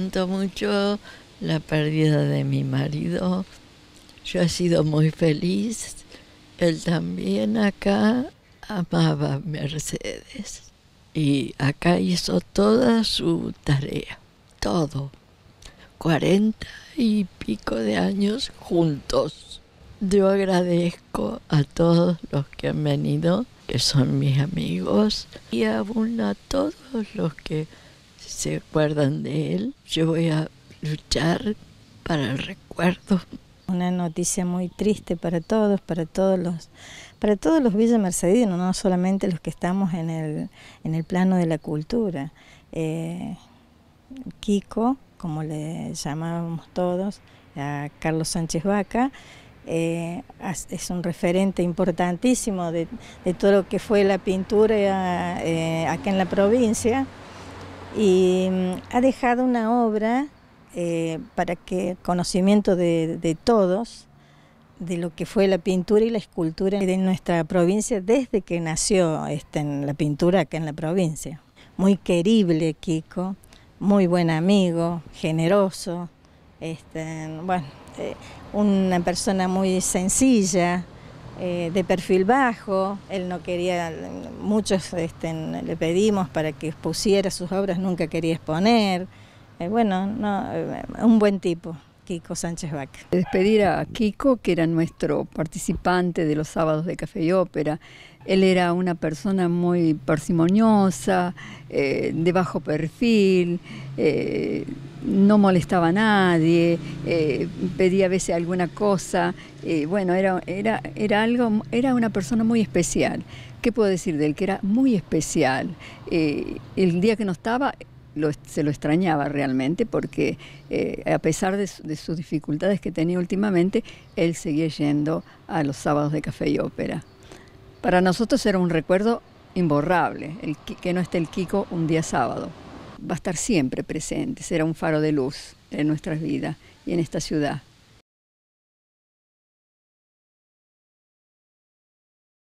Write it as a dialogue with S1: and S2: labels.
S1: Siento mucho la pérdida de mi marido. Yo he sido muy feliz. Él también acá amaba Mercedes. Y acá hizo toda su tarea. Todo. Cuarenta y pico de años juntos. Yo agradezco a todos los que han venido, que son mis amigos, y aún a todos los que se acuerdan de
S2: él. Yo voy a luchar para el recuerdo. Una noticia muy triste para todos, para todos los, para todos los Villa no solamente los que estamos en el, en el plano de la cultura. Eh, Kiko, como le llamábamos todos, a Carlos Sánchez Vaca, eh, es un referente importantísimo de, todo lo que fue la pintura eh, acá en la provincia y mm, ha dejado una obra eh, para que conocimiento de, todos de lo que fue la pintura y la escultura de nuestra provincia desde que nació este, en la pintura acá en la provincia. Muy querible Kiko, muy buen amigo, generoso, este, bueno, eh, una persona muy sencilla, eh, de perfil bajo, él no quería, muchos este, le pedimos para que expusiera sus obras, nunca quería exponer. Eh, bueno, no, eh, un buen tipo. Kiko Sánchez Vaca. Despedir a Kiko, que
S3: era nuestro participante de los sábados de Café y Ópera. Él era una persona muy parsimoniosa, de bajo perfil, no molestaba a nadie, eh, pedía a veces alguna cosa, eh, bueno, era, era, era, algo, era una persona muy especial. ¿Qué puedo decir de él? Que era muy especial. Eh, el día que no estaba, se lo extrañaba realmente porque a pesar de, sus dificultades que tenía últimamente, él seguía yendo a los sábados de café y ópera. Para nosotros era un recuerdo imborrable, que no esté el Kiko un día sábado va a estar siempre presente, será un faro de luz en nuestras vidas y en esta ciudad.